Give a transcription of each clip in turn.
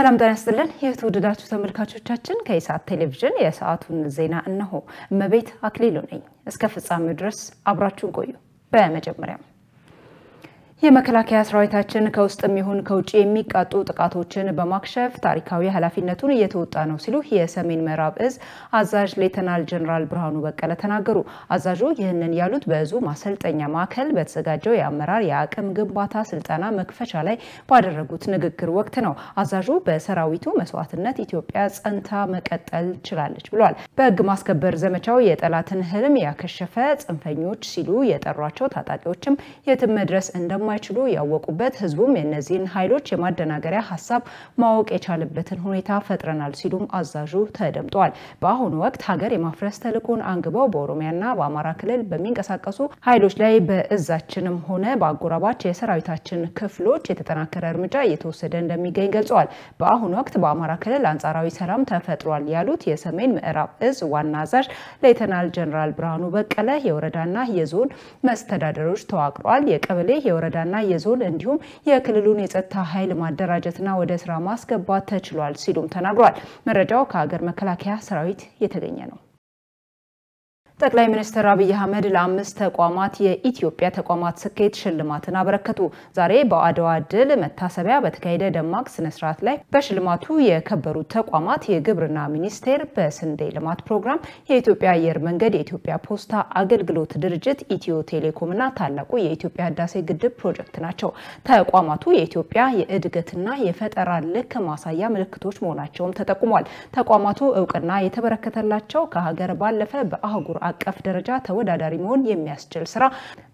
ሰላም ጤና ይስጥልን። የተወደዳችሁ ተመልካቾቻችን ከኢሳት ቴሌቪዥን የሰዓቱን ዜና እነሆ። እመቤት አክሊሉ ነኝ። እስከ ፍጻሜው ድረስ አብራችሁን ቆዩ። በመጀመሪያም የመከላከያ ሰራዊታችን ከውስጥም ይሁን ከውጭ የሚቃጡ ጥቃቶችን በማክሸፍ ታሪካዊ ኃላፊነቱን እየተወጣ ነው ሲሉ የሰሜን ምዕራብ እዝ አዛዥ ሌተናል ጀኔራል ብርሃኑ በቀለ ተናገሩ። አዛዡ ይህንን ያሉት በእዙ ማሰልጠኛ ማዕከል በተዘጋጀው የአመራር የአቅም ግንባታ ስልጠና መክፈቻ ላይ ባደረጉት ንግግር ወቅት ነው። አዛዡ በሰራዊቱ መስዋዕትነት ኢትዮጵያ ጸንታ መቀጠል ችላለች ብሏል። በህግ ማስከበር ዘመቻው የጠላትን ህልም ያከሸፈ ጽንፈኞች ሲሉ የጠሯቸው ታጣቂዎችም የትም መድረስ እንደማ እንደማይችሉ ያወቁበት ህዝቡም የእነዚህን ኃይሎች የማደናገሪያ ሀሳብ ማወቅ የቻለበትን ሁኔታ ፈጥረናል ሲሉም አዛዡ ተደምጠዋል። በአሁኑ ወቅት ሀገር የማፍረስ ተልኮን አንግበው በኦሮሚያና በአማራ ክልል በሚንቀሳቀሱ ኃይሎች ላይ በእዛችንም ሆነ በአጎራባች የሰራዊታችን ክፍሎች የተጠናከረ እርምጃ እየተወሰደ እንደሚገኝ ገልጸዋል። በአሁኑ ወቅት በአማራ ክልል አንጻራዊ ሰላም ተፈጥሯል ያሉት የሰሜን ምዕራብ እዝ ዋና አዛዥ ሌተናል ጀነራል ብርሃኑ በቀለ የወረዳና የዞን መስተዳደሮች ተዋቅረዋል። የቀበሌ የወረዳ ወረዳና የዞን እንዲሁም የክልሉን የጸጥታ ኃይል ማደራጀትና ወደ ስራ ማስገባት ተችሏል ሲሉም ተናግሯል። መረጃው ከሀገር መከላከያ ሰራዊት የተገኘ ነው። ጠቅላይ ሚኒስትር አብይ አህመድ ለአምስት ተቋማት የኢትዮጵያ ተቋማት ስኬት ሽልማትን አበረከቱ። ዛሬ በአድዋ ድል መታሰቢያ በተካሄደ ደማቅ ስነስርዓት ላይ በሽልማቱ የከበሩት ተቋማት የግብርና ሚኒስቴር በስንዴ ልማት ፕሮግራም፣ የኢትዮጵያ አየር መንገድ፣ የኢትዮጵያ ፖስታ አገልግሎት ድርጅት፣ ኢትዮ ቴሌኮም እና ታላቁ የኢትዮጵያ ህዳሴ ግድብ ፕሮጀክት ናቸው። ተቋማቱ የኢትዮጵያ የእድገትና የፈጠራ ልክ ማሳያ ምልክቶች መሆናቸውም ተጠቁሟል። ተቋማቱ እውቅና የተበረከተላቸው ከሀገር ባለፈ በአህጉር አቀፍ ደረጃ ተወዳዳሪ መሆን የሚያስችል ስራ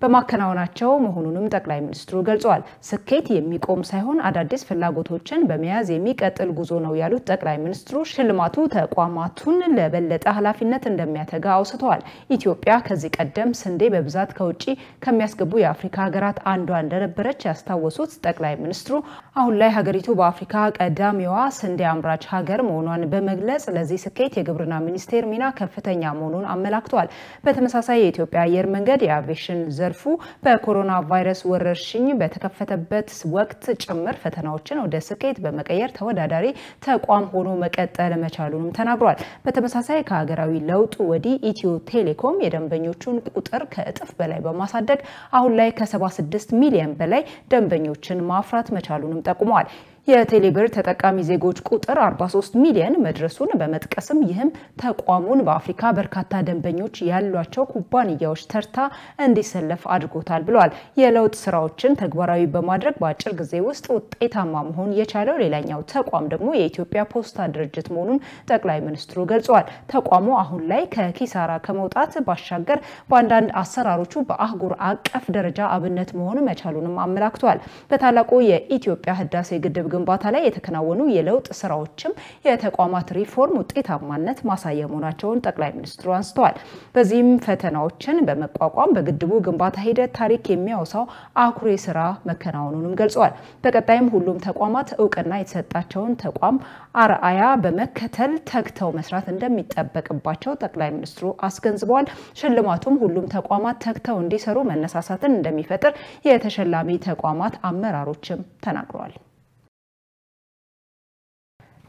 በማከናወናቸው መሆኑንም ጠቅላይ ሚኒስትሩ ገልጸዋል። ስኬት የሚቆም ሳይሆን አዳዲስ ፍላጎቶችን በመያዝ የሚቀጥል ጉዞ ነው ያሉት ጠቅላይ ሚኒስትሩ ሽልማቱ ተቋማቱን ለበለጠ ኃላፊነት እንደሚያተጋ አውስተዋል። ኢትዮጵያ ከዚህ ቀደም ስንዴ በብዛት ከውጭ ከሚያስገቡ የአፍሪካ ሀገራት አንዷ እንደነበረች ያስታወሱት ጠቅላይ ሚኒስትሩ አሁን ላይ ሀገሪቱ በአፍሪካ ቀዳሚዋ ስንዴ አምራች ሀገር መሆኗን በመግለጽ ለዚህ ስኬት የግብርና ሚኒስቴር ሚና ከፍተኛ መሆኑን አመላክቷል። ገልጸዋል። በተመሳሳይ የኢትዮጵያ አየር መንገድ የአቪዬሽን ዘርፉ በኮሮና ቫይረስ ወረርሽኝ በተከፈተበት ወቅት ጭምር ፈተናዎችን ወደ ስኬት በመቀየር ተወዳዳሪ ተቋም ሆኖ መቀጠል መቻሉንም ተናግሯል። በተመሳሳይ ከሀገራዊ ለውጥ ወዲህ ኢትዮ ቴሌኮም የደንበኞቹን ቁጥር ከእጥፍ በላይ በማሳደግ አሁን ላይ ከ76 ሚሊዮን በላይ ደንበኞችን ማፍራት መቻሉንም ጠቁመዋል። የቴሌብር ተጠቃሚ ዜጎች ቁጥር 43 ሚሊዮን መድረሱን በመጥቀስም ይህም ተቋሙን በአፍሪካ በርካታ ደንበኞች ያሏቸው ኩባንያዎች ተርታ እንዲሰለፍ አድርጎታል ብለዋል። የለውጥ ስራዎችን ተግባራዊ በማድረግ በአጭር ጊዜ ውስጥ ውጤታማ መሆን የቻለው ሌላኛው ተቋም ደግሞ የኢትዮጵያ ፖስታ ድርጅት መሆኑን ጠቅላይ ሚኒስትሩ ገልጸዋል። ተቋሙ አሁን ላይ ከኪሳራ ከመውጣት ባሻገር በአንዳንድ አሰራሮቹ በአህጉር አቀፍ ደረጃ አብነት መሆን መቻሉንም አመላክቷል። በታላቁ የኢትዮጵያ ህዳሴ ግድብ ግንባታ ላይ የተከናወኑ የለውጥ ስራዎችም የተቋማት ሪፎርም ውጤታማነት ማሳያ መሆናቸውን ጠቅላይ ሚኒስትሩ አንስተዋል። በዚህም ፈተናዎችን በመቋቋም በግድቡ ግንባታ ሂደት ታሪክ የሚያወሳው አኩሪ ስራ መከናወኑንም ገልጸዋል። በቀጣይም ሁሉም ተቋማት እውቅና የተሰጣቸውን ተቋም አርአያ በመከተል ተግተው መስራት እንደሚጠበቅባቸው ጠቅላይ ሚኒስትሩ አስገንዝበዋል። ሽልማቱም ሁሉም ተቋማት ተግተው እንዲሰሩ መነሳሳትን እንደሚፈጥር የተሸላሚ ተቋማት አመራሮችም ተናግረዋል።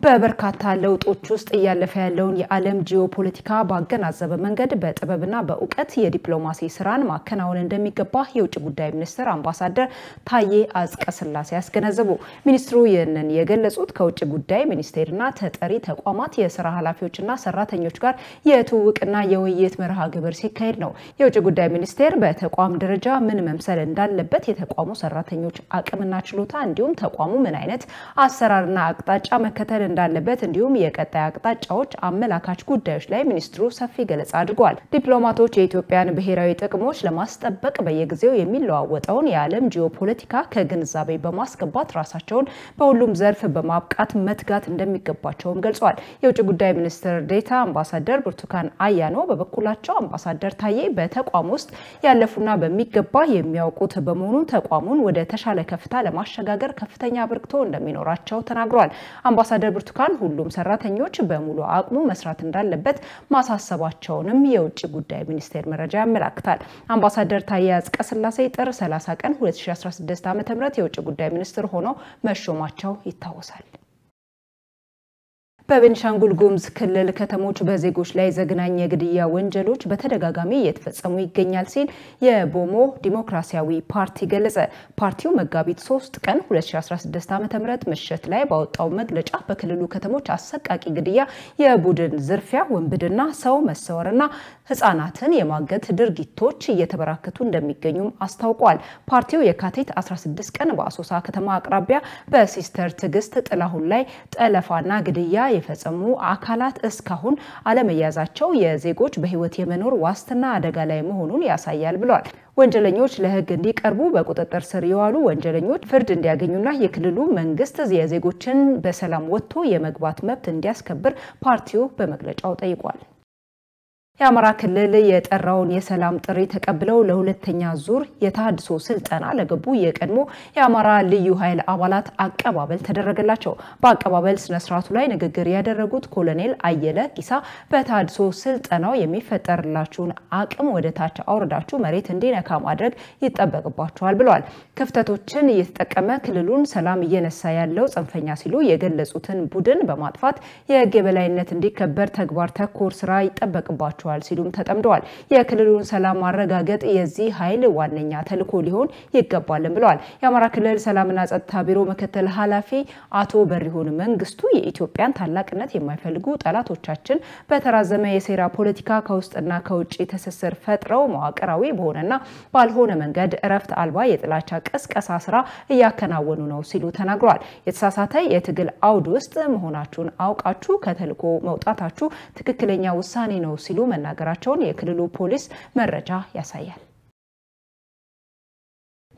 በበርካታ ለውጦች ውስጥ እያለፈ ያለውን የዓለም ጂኦፖለቲካ ባገናዘበ መንገድ በጥበብና በእውቀት የዲፕሎማሲ ስራን ማከናወን እንደሚገባ የውጭ ጉዳይ ሚኒስትር አምባሳደር ታዬ አጽቀሥላሴ ያስገነዘቡ። ሚኒስትሩ ይህንን የገለጹት ከውጭ ጉዳይ ሚኒስቴርና ተጠሪ ተቋማት የስራ ኃላፊዎችና ሰራተኞች ጋር የትውውቅና የውይይት መርሃ ግብር ሲካሄድ ነው። የውጭ ጉዳይ ሚኒስቴር በተቋም ደረጃ ምን መምሰል እንዳለበት፣ የተቋሙ ሰራተኞች አቅምና ችሎታ እንዲሁም ተቋሙ ምን አይነት አሰራርና አቅጣጫ መከተል እንዳለበት እንዲሁም የቀጣይ አቅጣጫዎች አመላካች ጉዳዮች ላይ ሚኒስትሩ ሰፊ ገለጻ አድርጓል። ዲፕሎማቶች የኢትዮጵያን ብሔራዊ ጥቅሞች ለማስጠበቅ በየጊዜው የሚለዋወጠውን የዓለም ጂኦፖለቲካ ከግንዛቤ በማስገባት ራሳቸውን በሁሉም ዘርፍ በማብቃት መትጋት እንደሚገባቸውም ገልጿል። የውጭ ጉዳይ ሚኒስትር ዴታ አምባሳደር ብርቱካን አያኖ በበኩላቸው አምባሳደር ታዬ በተቋም ውስጥ ያለፉና በሚገባ የሚያውቁት በመሆኑ ተቋሙን ወደ ተሻለ ከፍታ ለማሸጋገር ከፍተኛ አበርክቶ እንደሚኖራቸው ተናግሯል። አምባሳደር ብርቱካን ሁሉም ሰራተኞች በሙሉ አቅሙ መስራት እንዳለበት ማሳሰባቸውንም የውጭ ጉዳይ ሚኒስቴር መረጃ ያመላክታል። አምባሳደር ታዬ አጽቀሥላሴ ጥር 30 ቀን 2016 ዓ.ም የውጭ ጉዳይ ሚኒስትር ሆነው መሾማቸው ይታወሳል። በቤንሻንጉል ጉሙዝ ክልል ከተሞች በዜጎች ላይ ዘግናኝ የግድያ ወንጀሎች በተደጋጋሚ እየተፈጸሙ ይገኛል ሲል የቦሞ ዲሞክራሲያዊ ፓርቲ ገለጸ። ፓርቲው መጋቢት 3 ቀን 2016 ዓ ም ምሽት ላይ ባወጣው መግለጫ በክልሉ ከተሞች አሰቃቂ ግድያ፣ የቡድን ዝርፊያ፣ ወንብድና፣ ሰው መሰወርና ህጻናትን የማገት ድርጊቶች እየተበራከቱ እንደሚገኙም አስታውቋል። ፓርቲው የካቲት 16 ቀን በአሶሳ ከተማ አቅራቢያ በሲስተር ትዕግስት ጥላሁን ላይ ጠለፋና ግድያ የፈጸሙ አካላት እስካሁን አለመያዛቸው የዜጎች በህይወት የመኖር ዋስትና አደጋ ላይ መሆኑን ያሳያል ብሏል። ወንጀለኞች ለህግ እንዲቀርቡ በቁጥጥር ስር የዋሉ ወንጀለኞች ፍርድ እንዲያገኙና የክልሉ መንግስት የዜጎችን በሰላም ወጥቶ የመግባት መብት እንዲያስከብር ፓርቲው በመግለጫው ጠይቋል። የአማራ ክልል የጠራውን የሰላም ጥሪ ተቀብለው ለሁለተኛ ዙር የታድሶ ስልጠና ለገቡ የቀድሞ የአማራ ልዩ ኃይል አባላት አቀባበል ተደረገላቸው። በአቀባበል ስነስርዓቱ ላይ ንግግር ያደረጉት ኮሎኔል አየለ ኪሳ በታድሶ ስልጠናው የሚፈጠርላችሁን አቅም ወደታች አውርዳችሁ መሬት እንዲነካ ማድረግ ይጠበቅባችኋል ብለዋል። ክፍተቶችን እየተጠቀመ ክልሉን ሰላም እየነሳ ያለው ጽንፈኛ ሲሉ የገለጹትን ቡድን በማጥፋት የህግ የበላይነት እንዲከበር ተግባር ተኮር ስራ ይጠበቅባቸዋል ይገባቸዋል ሲሉም ተጠምደዋል። የክልሉን ሰላም ማረጋገጥ የዚህ ኃይል ዋነኛ ተልዕኮ ሊሆን ይገባልም ብለዋል። የአማራ ክልል ሰላምና ጸጥታ ቢሮ ምክትል ኃላፊ አቶ በሪሁን መንግስቱ የኢትዮጵያን ታላቅነት የማይፈልጉ ጠላቶቻችን በተራዘመ የሴራ ፖለቲካ ከውስጥና ከውጭ ትስስር ፈጥረው መዋቅራዊ በሆነና ባልሆነ መንገድ እረፍት አልባ የጥላቻ ቀስቀሳ ስራ እያከናወኑ ነው ሲሉ ተናግረዋል። የተሳሳተ የትግል አውድ ውስጥ መሆናችሁን አውቃችሁ ከተልዕኮ መውጣታችሁ ትክክለኛ ውሳኔ ነው ሲሉ መ መናገራቸውን የክልሉ ፖሊስ መረጃ ያሳያል።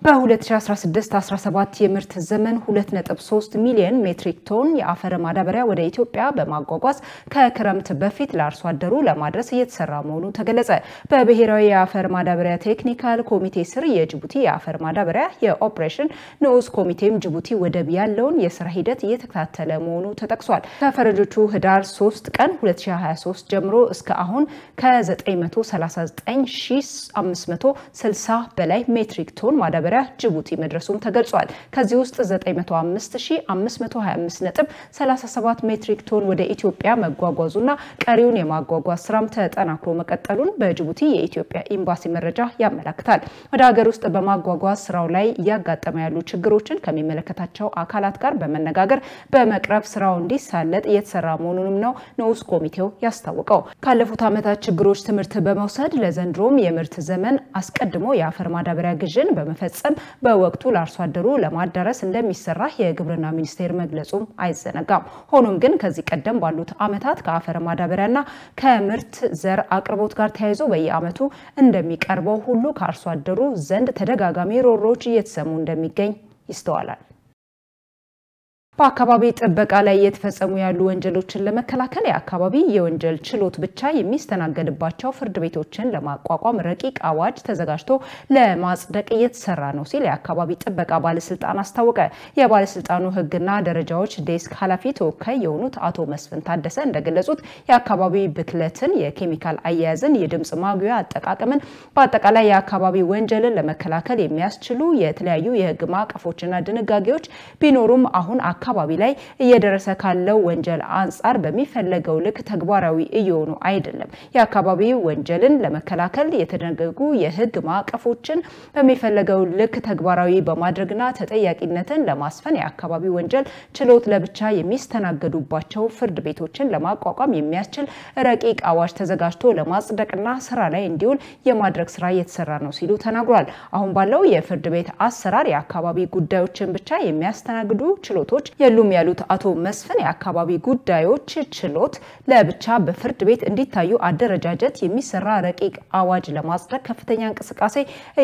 በ2016-17 የምርት ዘመን 2.3 ሚሊዮን ሜትሪክ ቶን የአፈር ማዳበሪያ ወደ ኢትዮጵያ በማጓጓዝ ከክረምት በፊት ለአርሶ አደሩ ለማድረስ እየተሰራ መሆኑ ተገለጸ። በብሔራዊ የአፈር ማዳበሪያ ቴክኒካል ኮሚቴ ስር የጅቡቲ የአፈር ማዳበሪያ የኦፕሬሽን ንዑስ ኮሚቴም ጅቡቲ ወደብ ያለውን የስራ ሂደት እየተከታተለ መሆኑ ተጠቅሷል። ከፈረጆቹ ህዳር 3 ቀን 2023 ጀምሮ እስከ አሁን ከ939,560 በላይ ሜትሪክ ቶን ማዳበሪያ መተግበሪያ ጅቡቲ መድረሱም ተገልጿል። ከዚህ ውስጥ 37 ሜትሪክ ቶን ወደ ኢትዮጵያ መጓጓዙና ቀሪውን የማጓጓዝ ስራም ተጠናክሮ መቀጠሉን በጅቡቲ የኢትዮጵያ ኤምባሲ መረጃ ያመላክታል። ወደ ሀገር ውስጥ በማጓጓዝ ስራው ላይ እያጋጠመ ያሉ ችግሮችን ከሚመለከታቸው አካላት ጋር በመነጋገር በመቅረብ ስራው እንዲሳለጥ እየተሰራ መሆኑንም ነው ንዑስ ኮሚቴው ያስታወቀው። ካለፉት ዓመታት ችግሮች ትምህርት በመውሰድ ለዘንድሮም የምርት ዘመን አስቀድሞ የአፈር ማዳበሪያ ግዥን በመፈጸም በመፈጸም በወቅቱ ለአርሶ አደሩ ለማዳረስ እንደሚሰራ የግብርና ሚኒስቴር መግለጹም አይዘነጋም። ሆኖም ግን ከዚህ ቀደም ባሉት ዓመታት ከአፈር ማዳበሪያና ከምርት ዘር አቅርቦት ጋር ተያይዞ በየዓመቱ እንደሚቀርበው ሁሉ ከአርሶ አደሩ ዘንድ ተደጋጋሚ ሮሮዎች እየተሰሙ እንደሚገኝ ይስተዋላል። በአካባቢ ጥበቃ ላይ እየተፈጸሙ ያሉ ወንጀሎችን ለመከላከል የአካባቢ የወንጀል ችሎት ብቻ የሚስተናገድባቸው ፍርድ ቤቶችን ለማቋቋም ረቂቅ አዋጅ ተዘጋጅቶ ለማጽደቅ እየተሰራ ነው ሲል የአካባቢ ጥበቃ ባለስልጣን አስታወቀ። የባለስልጣኑ ሕግና ደረጃዎች ዴስክ ኃላፊ ተወካይ የሆኑት አቶ መስፍን ታደሰ እንደገለጹት የአካባቢ ብክለትን፣ የኬሚካል አያያዝን፣ የድምፅ ማጉያ አጠቃቀምን፣ በአጠቃላይ የአካባቢ ወንጀልን ለመከላከል የሚያስችሉ የተለያዩ የህግ ማዕቀፎችና ድንጋጌዎች ቢኖሩም አሁን አካ አካባቢ ላይ እየደረሰ ካለው ወንጀል አንጻር በሚፈለገው ልክ ተግባራዊ እየሆኑ አይደለም። የአካባቢ ወንጀልን ለመከላከል የተደነገጉ የህግ ማዕቀፎችን በሚፈለገው ልክ ተግባራዊ በማድረግና ተጠያቂነትን ለማስፈን የአካባቢ ወንጀል ችሎት ለብቻ የሚስተናገዱባቸው ፍርድ ቤቶችን ለማቋቋም የሚያስችል ረቂቅ አዋጅ ተዘጋጅቶ ለማጽደቅና ስራ ላይ እንዲውል የማድረግ ስራ እየተሰራ ነው ሲሉ ተናግሯል። አሁን ባለው የፍርድ ቤት አሰራር የአካባቢ ጉዳዮችን ብቻ የሚያስተናግዱ ችሎቶች የሉም ያሉት አቶ መስፍን የአካባቢ ጉዳዮች ችሎት ለብቻ በፍርድ ቤት እንዲታዩ አደረጃጀት የሚሰራ ረቂቅ አዋጅ ለማጽደቅ ከፍተኛ እንቅስቃሴ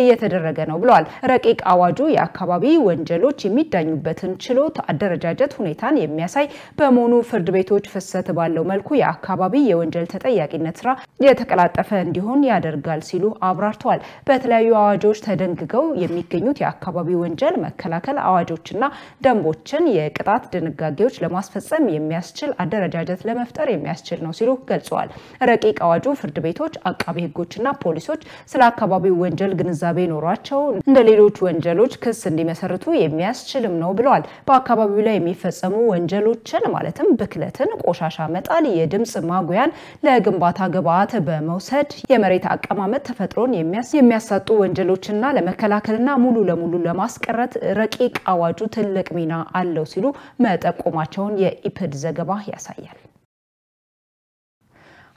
እየተደረገ ነው ብለዋል። ረቂቅ አዋጁ የአካባቢ ወንጀሎች የሚዳኙበትን ችሎት አደረጃጀት ሁኔታን የሚያሳይ በመሆኑ ፍርድ ቤቶች ፍሰት ባለው መልኩ የአካባቢ የወንጀል ተጠያቂነት ስራ የተቀላጠፈ እንዲሆን ያደርጋል ሲሉ አብራርተዋል። በተለያዩ አዋጆች ተደንግገው የሚገኙት የአካባቢ ወንጀል መከላከል አዋጆችና ደንቦችን የቅጣት ድንጋጌዎች ለማስፈጸም የሚያስችል አደረጃጀት ለመፍጠር የሚያስችል ነው ሲሉ ገልጸዋል። ረቂቅ አዋጁ ፍርድ ቤቶች፣ አቃቢ ህጎችና ፖሊሶች ስለ አካባቢው ወንጀል ግንዛቤ ኖሯቸው እንደ ሌሎች ወንጀሎች ክስ እንዲመሰርቱ የሚያስችልም ነው ብለዋል። በአካባቢው ላይ የሚፈጸሙ ወንጀሎችን ማለትም ብክለትን፣ ቆሻሻ መጣል፣ የድምፅ ማጉያን ለግንባታ ግብአት በመውሰድ የመሬት አቀማመጥ ተፈጥሮን የሚያሳጡ ወንጀሎችና ለመከላከልና ሙሉ ለሙሉ ለማስቀረት ረቂቅ አዋጁ ትልቅ ሚና አለው ሲሉ እንደሚወስዱ መጠቆማቸውን የኢፕድ ዘገባ ያሳያል።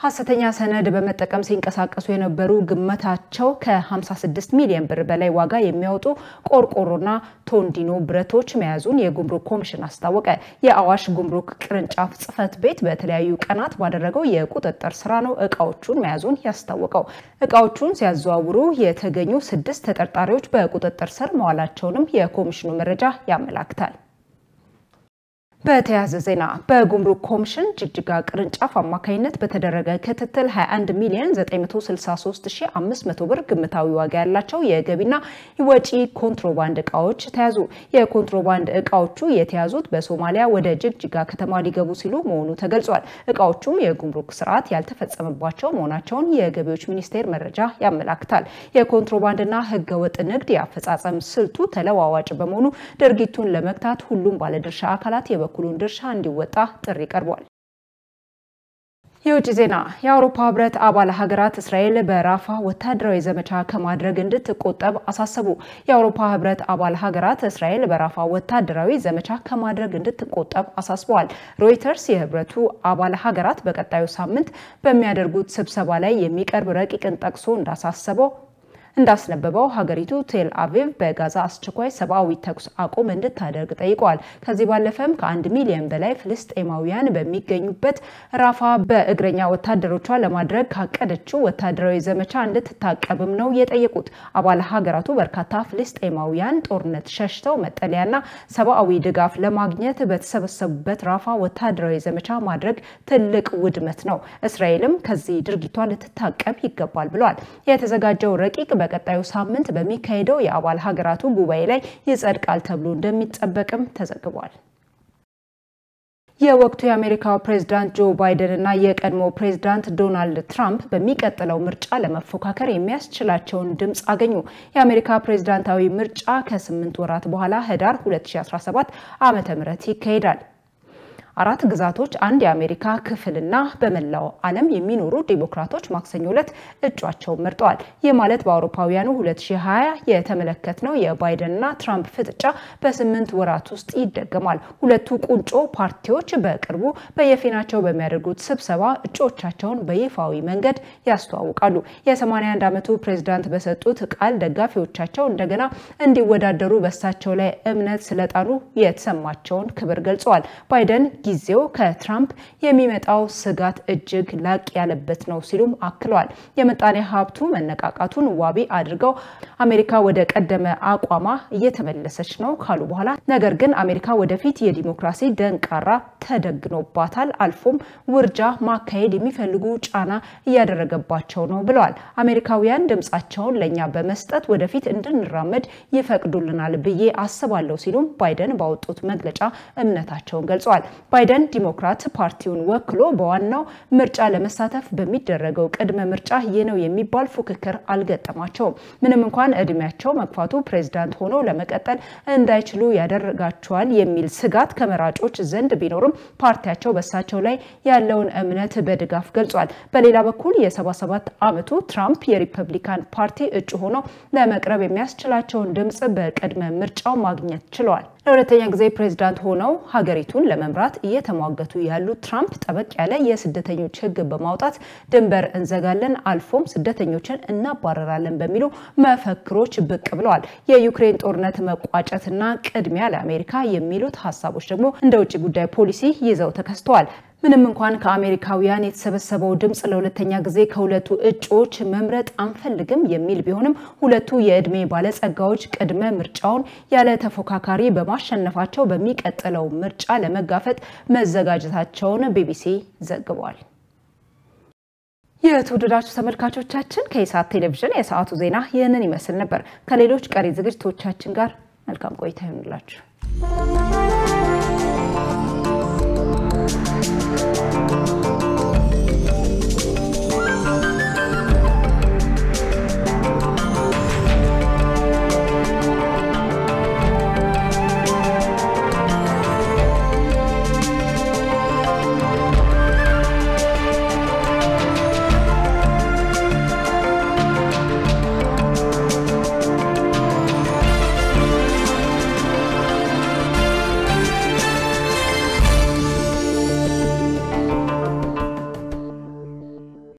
ሐሰተኛ ሰነድ በመጠቀም ሲንቀሳቀሱ የነበሩ ግመታቸው ከ56 ሚሊዮን ብር በላይ ዋጋ የሚያወጡ ቆርቆሮና ቶንዲኖ ብረቶች መያዙን የጉምሩክ ኮሚሽን አስታወቀ። የአዋሽ ጉምሩክ ቅርንጫፍ ጽሕፈት ቤት በተለያዩ ቀናት ባደረገው የቁጥጥር ስራ ነው እቃዎቹን መያዙን ያስታወቀው። እቃዎቹን ሲያዘዋውሩ የተገኙ ስድስት ተጠርጣሪዎች በቁጥጥር ስር መዋላቸውንም የኮሚሽኑ መረጃ ያመላክታል። በተያያዘ ዜና በጉምሩክ ኮሚሽን ጅግጅጋ ቅርንጫፍ አማካኝነት በተደረገ ክትትል 21 ሚሊዮን 963500 ብር ግምታዊ ዋጋ ያላቸው የገቢና ወጪ ኮንትሮባንድ እቃዎች ተያዙ። የኮንትሮባንድ እቃዎቹ የተያዙት በሶማሊያ ወደ ጅግጅጋ ከተማ ሊገቡ ሲሉ መሆኑ ተገልጿል። እቃዎቹም የጉምሩክ ስርዓት ያልተፈጸመባቸው መሆናቸውን የገቢዎች ሚኒስቴር መረጃ ያመላክታል። የኮንትሮባንድና ህገወጥ ንግድ የአፈጻጸም ስልቱ ተለዋዋጭ በመሆኑ ድርጊቱን ለመግታት ሁሉም ባለድርሻ አካላት የበ የበኩሉን ድርሻ እንዲወጣ ጥሪ ቀርቧል። የውጭ ዜና። የአውሮፓ ህብረት አባል ሀገራት እስራኤል በራፋ ወታደራዊ ዘመቻ ከማድረግ እንድትቆጠብ አሳሰቡ። የአውሮፓ ህብረት አባል ሀገራት እስራኤል በራፋ ወታደራዊ ዘመቻ ከማድረግ እንድትቆጠብ አሳስበዋል። ሮይተርስ የህብረቱ አባል ሀገራት በቀጣዩ ሳምንት በሚያደርጉት ስብሰባ ላይ የሚቀርብ ረቂቅን ጠቅሶ እንዳሳሰበው እንዳስነበበው ሀገሪቱ ቴል አቪቭ በጋዛ አስቸኳይ ሰብአዊ ተኩስ አቁም እንድታደርግ ጠይቋል። ከዚህ ባለፈም ከአንድ ሚሊዮን በላይ ፍልስጤማውያን በሚገኙበት ራፋ በእግረኛ ወታደሮቿ ለማድረግ ካቀደችው ወታደራዊ ዘመቻ እንድትታቀብም ነው የጠየቁት። አባል ሀገራቱ በርካታ ፍልስጤማውያን ጦርነት ሸሽተው መጠለያና ሰብአዊ ድጋፍ ለማግኘት በተሰበሰቡበት ራፋ ወታደራዊ ዘመቻ ማድረግ ትልቅ ውድመት ነው። እስራኤልም ከዚህ ድርጊቷ ልትታቀብ ይገባል ብሏል። የተዘጋጀው ረቂቅ በቀጣዩ ሳምንት በሚካሄደው የአባል ሀገራቱ ጉባኤ ላይ ይጸድቃል ተብሎ እንደሚጠበቅም ተዘግቧል። የወቅቱ የአሜሪካው ፕሬዝዳንት ጆ ባይደን እና የቀድሞ ፕሬዝዳንት ዶናልድ ትራምፕ በሚቀጥለው ምርጫ ለመፎካከር የሚያስችላቸውን ድምፅ አገኙ። የአሜሪካ ፕሬዝዳንታዊ ምርጫ ከስምንት ወራት በኋላ ህዳር 2017 ዓ ም ይካሄዳል። አራት ግዛቶች አንድ የአሜሪካ ክፍልና በመላው ዓለም የሚኖሩ ዴሞክራቶች ማክሰኞ ዕለት እጩአቸውን መርጠዋል። ይህ ማለት በአውሮፓውያኑ 2020 የተመለከትነው የባይደንና ትራምፕ ፍጥጫ በስምንት ወራት ውስጥ ይደገማል። ሁለቱ ቁንጮ ፓርቲዎች በቅርቡ በየፊናቸው በሚያደርጉት ስብሰባ እጩዎቻቸውን በይፋዊ መንገድ ያስተዋውቃሉ። የ81 ዓመቱ ፕሬዝዳንት በሰጡት ቃል ደጋፊዎቻቸው እንደገና እንዲወዳደሩ በሳቸው ላይ እምነት ስለጣሉ የተሰማቸውን ክብር ገልጸዋል። ባይደን ጊዜው ከትራምፕ የሚመጣው ስጋት እጅግ ላቅ ያለበት ነው ሲሉም አክለዋል። የምጣኔ ሀብቱ መነቃቃቱን ዋቢ አድርገው አሜሪካ ወደ ቀደመ አቋሟ እየተመለሰች ነው ካሉ በኋላ ነገር ግን አሜሪካ ወደፊት የዲሞክራሲ ደንቃራ ተደግኖባታል፣ አልፎም ውርጃ ማካሄድ የሚፈልጉ ጫና እያደረገባቸው ነው ብለዋል። አሜሪካውያን ድምፃቸውን ለእኛ በመስጠት ወደፊት እንድንራመድ ይፈቅዱልናል ብዬ አስባለሁ ሲሉም ባይደን ባወጡት መግለጫ እምነታቸውን ገልጸዋል። ባይደን ዲሞክራት ፓርቲውን ወክሎ በዋናው ምርጫ ለመሳተፍ በሚደረገው ቅድመ ምርጫ ይህ ነው የሚባል ፉክክር አልገጠማቸውም። ምንም እንኳን እድሜያቸው መግፋቱ ፕሬዝዳንት ሆኖ ለመቀጠል እንዳይችሉ ያደረጋቸዋል የሚል ስጋት ከመራጮች ዘንድ ቢኖርም ፓርቲያቸው በሳቸው ላይ ያለውን እምነት በድጋፍ ገልጿል። በሌላ በኩል የ77 ዓመቱ ትራምፕ የሪፐብሊካን ፓርቲ እጩ ሆነው ለመቅረብ የሚያስችላቸውን ድምፅ በቅድመ ምርጫው ማግኘት ችለዋል። ለሁለተኛ ጊዜ ፕሬዝዳንት ሆነው ሀገሪቱን ለመምራት እየተሟገቱ ያሉት ትራምፕ ጠበቅ ያለ የስደተኞች ሕግ በማውጣት ድንበር እንዘጋለን፣ አልፎም ስደተኞችን እናባረራለን በሚሉ መፈክሮች ብቅ ብለዋል። የዩክሬን ጦርነት መቋጨትና ቅድሚያ ለአሜሪካ የሚሉት ሀሳቦች ደግሞ እንደ ውጭ ጉዳይ ፖሊሲ ይዘው ተከስተዋል። ምንም እንኳን ከአሜሪካውያን የተሰበሰበው ድምፅ ለሁለተኛ ጊዜ ከሁለቱ እጩዎች መምረጥ አንፈልግም የሚል ቢሆንም ሁለቱ የዕድሜ ባለጸጋዎች ቅድመ ምርጫውን ያለ ተፎካካሪ በማሸነፋቸው በሚቀጥለው ምርጫ ለመጋፈጥ መዘጋጀታቸውን ቢቢሲ ዘግቧል። የተወደዳችሁ ተመልካቾቻችን ከኢሳት ቴሌቪዥን የሰዓቱ ዜና ይህንን ይመስል ነበር። ከሌሎች ቀሪ ዝግጅቶቻችን ጋር መልካም ቆይታ ይሆንላችሁ።